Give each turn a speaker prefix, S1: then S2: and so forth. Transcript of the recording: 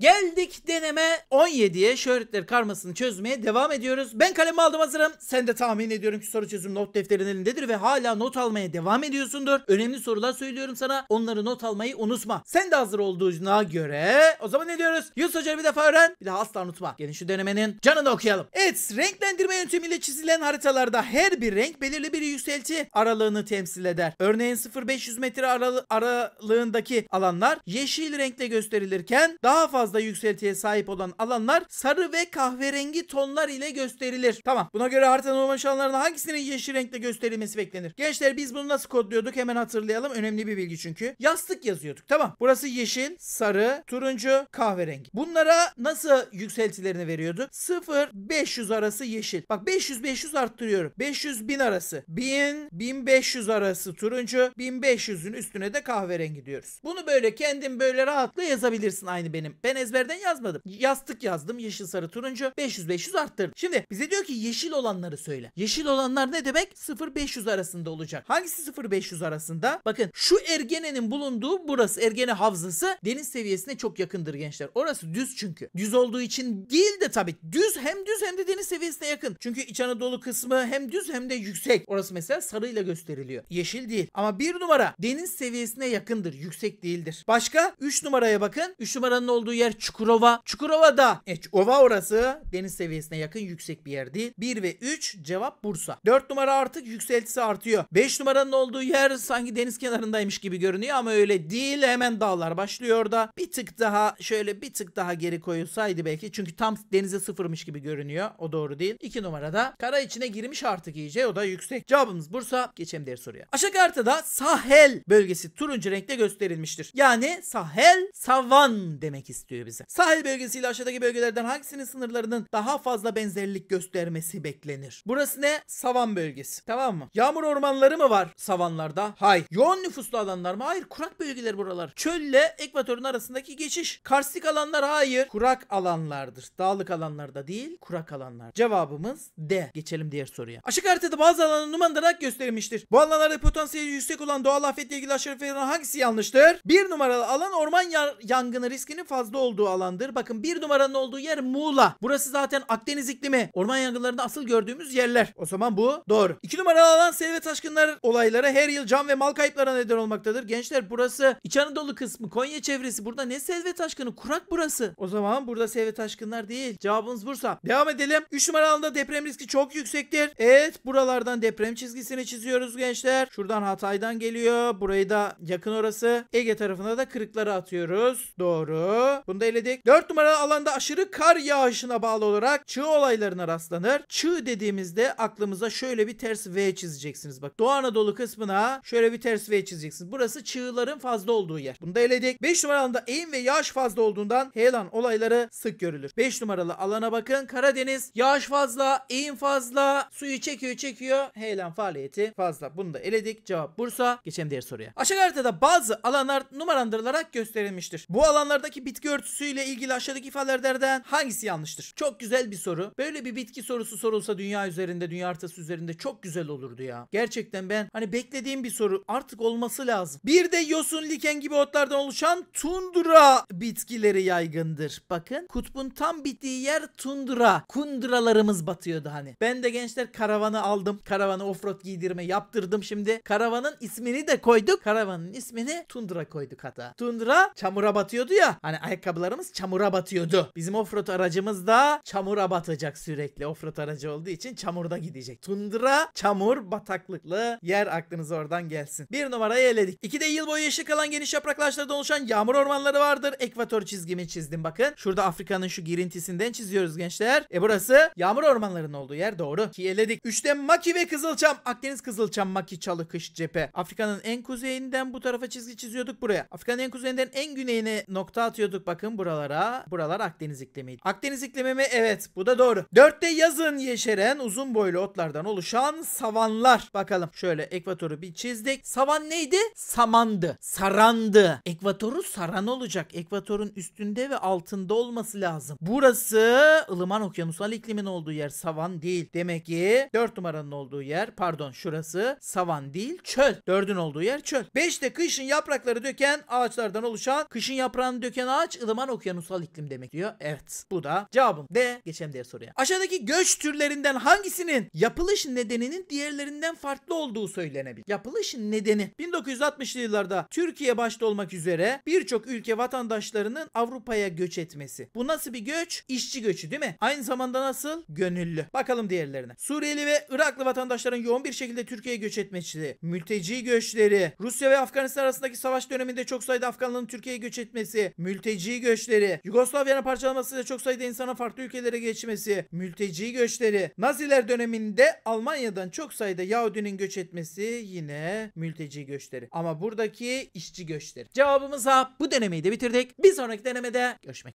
S1: Geldik deneme 17'ye şöhretler karmasını çözmeye devam ediyoruz. Ben kalemi aldım hazırım. Sen de tahmin ediyorum ki soru çözüm not defterin elindedir ve hala not almaya devam ediyorsundur. Önemli sorular söylüyorum sana. Onları not almayı unutma. Sen de hazır olduğuna göre o zaman ne diyoruz? Yunus Hoca'yı bir defa öğren. Bir daha asla unutma. Gelin şu denemenin canını okuyalım. Evet renklendirme yöntemiyle çizilen haritalarda her bir renk belirli bir yükselti aralığını temsil eder. Örneğin 0-500 metre aralı aralığındaki alanlar yeşil renkle gösterilirken daha fazla fazla yükseltiye sahip olan alanlar sarı ve kahverengi tonlar ile gösterilir. Tamam. Buna göre haritanın oluşanlarının hangisinin yeşil renkte gösterilmesi beklenir? Gençler biz bunu nasıl kodluyorduk? Hemen hatırlayalım. Önemli bir bilgi çünkü. Yastık yazıyorduk. Tamam. Burası yeşil, sarı, turuncu, kahverengi. Bunlara nasıl yükseltilerini veriyorduk? 0 500 arası yeşil. Bak 500 500 arttırıyorum. 500 1000 arası. 1000 1500 arası turuncu. 1500'ün üstüne de kahverengi diyoruz. Bunu böyle kendin böyle rahatla yazabilirsin aynı benim. Ben ezberden yazmadım. Yastık yazdım. Yeşil, sarı, turuncu. 500 500 arttırdım. Şimdi bize diyor ki yeşil olanları söyle. Yeşil olanlar ne demek? 0 500 arasında olacak. Hangisi 0 500 arasında? Bakın şu Ergene'nin bulunduğu burası Ergene havzası deniz seviyesine çok yakındır gençler. Orası düz çünkü. Düz olduğu için değil de tabii düz hem düz hem de deniz seviyesine yakın. Çünkü İç Anadolu kısmı hem düz hem de yüksek. Orası mesela sarıyla gösteriliyor. Yeşil değil. Ama bir numara deniz seviyesine yakındır. Yüksek değildir. Başka 3 numaraya bakın. 3 numaranın olduğu yer yer Çukurova. Çukurova'da e, Ova orası deniz seviyesine yakın yüksek bir yerdi. 1 ve 3 cevap Bursa. 4 numara artık yükseltisi artıyor. 5 numaranın olduğu yer sanki deniz kenarındaymış gibi görünüyor ama öyle değil. Hemen dağlar başlıyor da bir tık daha şöyle bir tık daha geri koyulsaydı belki. Çünkü tam denize sıfırmış gibi görünüyor. O doğru değil. 2 numarada kara içine girmiş artık iyice. O da yüksek. Cevabımız Bursa. Geçelim diğer soruya. Aşağı kartada Sahel bölgesi turuncu renkte gösterilmiştir. Yani Sahel savan demek istiyor oluyor bize. Sahil bölgesiyle aşağıdaki bölgelerden hangisinin sınırlarının daha fazla benzerlik göstermesi beklenir? Burası ne? Savan bölgesi. Tamam mı? Yağmur ormanları mı var savanlarda? Hayır. Yoğun nüfuslu alanlar mı? Hayır. Kurak bölgeler buralar. Çölle ekvatorun arasındaki geçiş. Karstik alanlar hayır. Kurak alanlardır. Dağlık alanlarda değil, kurak alanlar. Cevabımız D. Geçelim diğer soruya. Aşık haritada bazı alanın numaralarak gösterilmiştir. Bu alanlarda potansiyeli yüksek olan doğal afetle ilgili aşırı hangisi yanlıştır? Bir numaralı alan orman yangını riskinin fazla olduğu olduğu alandır. Bakın bir numaranın olduğu yer Muğla. Burası zaten Akdeniz iklimi. Orman yangınlarında asıl gördüğümüz yerler. O zaman bu doğru. İki numaralı alan sel ve taşkınlar olayları her yıl can ve mal kayıplarına neden olmaktadır. Gençler burası İç Anadolu kısmı, Konya çevresi. Burada ne sel ve taşkını? Kurak burası. O zaman burada sel ve taşkınlar değil. Cevabımız Bursa. Devam edelim. Üç numaralı alanda deprem riski çok yüksektir. Evet buralardan deprem çizgisini çiziyoruz gençler. Şuradan Hatay'dan geliyor. Burayı da yakın orası. Ege tarafına da kırıkları atıyoruz. Doğru. Bunu da eledik. 4 numaralı alanda aşırı kar yağışına bağlı olarak çığ olaylarına rastlanır. Çığ dediğimizde aklımıza şöyle bir ters V çizeceksiniz. Bak Doğu Anadolu kısmına şöyle bir ters V çizeceksiniz. Burası çığların fazla olduğu yer. Bunu da eledik. 5 numaralı alanda eğim ve yağış fazla olduğundan heyelan olayları sık görülür. 5 numaralı alana bakın. Karadeniz yağış fazla, eğim fazla, suyu çekiyor çekiyor. Heyelan faaliyeti fazla. Bunu da eledik. Cevap Bursa. Geçelim diğer soruya. Aşağı haritada bazı alanlar numaralandırılarak gösterilmiştir. Bu alanlardaki bitki ile ilgili aşağıdaki ifadelerden hangisi yanlıştır? Çok güzel bir soru. Böyle bir bitki sorusu sorulsa dünya üzerinde, dünya haritası üzerinde çok güzel olurdu ya. Gerçekten ben hani beklediğim bir soru artık olması lazım. Bir de yosun, liken gibi otlardan oluşan tundra bitkileri yaygındır. Bakın kutbun tam bittiği yer tundra. Kundralarımız batıyordu hani. Ben de gençler karavanı aldım. Karavanı offroad giydirme yaptırdım şimdi. Karavanın ismini de koyduk. Karavanın ismini tundra koyduk hatta. Tundra çamura batıyordu ya. Hani ayakkabı ayakkabılarımız çamura batıyordu. Bizim offroad aracımız da çamura batacak sürekli. Offroad aracı olduğu için çamurda gidecek. Tundra, çamur, bataklıklı yer aklınıza oradan gelsin. Bir numarayı eledik. İki de yıl boyu yeşil kalan geniş yapraklaşlarda oluşan yağmur ormanları vardır. Ekvator çizgimi çizdim bakın. Şurada Afrika'nın şu girintisinden çiziyoruz gençler. E burası yağmur ormanlarının olduğu yer doğru. Ki eledik. Üçte maki ve kızılçam. Akdeniz kızılçam maki çalı kış cephe. Afrika'nın en kuzeyinden bu tarafa çizgi çiziyorduk buraya. Afrika'nın en kuzeyinden en güneyine nokta atıyorduk bakın. Bakın buralara. Buralar Akdeniz iklimi. Akdeniz iklimi mi? Evet. Bu da doğru. Dörtte yazın yeşeren uzun boylu otlardan oluşan savanlar. Bakalım. Şöyle ekvatoru bir çizdik. Savan neydi? Samandı. Sarandı. Ekvatoru saran olacak. Ekvatorun üstünde ve altında olması lazım. Burası ılıman okyanusal iklimin olduğu yer. Savan değil. Demek ki 4 numaranın olduğu yer pardon şurası savan değil çöl. Dördün olduğu yer çöl. Beşte kışın yaprakları döken ağaçlardan oluşan kışın yaprağını döken ağaç ılıman ılıman okyanusal iklim demek diyor. Evet bu da cevabım. D. Geçelim diye soruya. Aşağıdaki göç türlerinden hangisinin yapılış nedeninin diğerlerinden farklı olduğu söylenebilir? Yapılış nedeni. 1960'lı yıllarda Türkiye başta olmak üzere birçok ülke vatandaşlarının Avrupa'ya göç etmesi. Bu nasıl bir göç? İşçi göçü değil mi? Aynı zamanda nasıl? Gönüllü. Bakalım diğerlerine. Suriyeli ve Iraklı vatandaşların yoğun bir şekilde Türkiye'ye göç etmesi, mülteci göçleri, Rusya ve Afganistan arasındaki savaş döneminde çok sayıda Afganlının Türkiye'ye göç etmesi, mülteci göçleri, Yugoslavya'nın parçalamasıyla çok sayıda insanın farklı ülkelere geçmesi, mülteci göçleri, Naziler döneminde Almanya'dan çok sayıda Yahudinin göç etmesi yine mülteci göçleri. Ama buradaki işçi göçleri. Cevabımız A. Bu denemeyi de bitirdik. Bir sonraki denemede görüşmek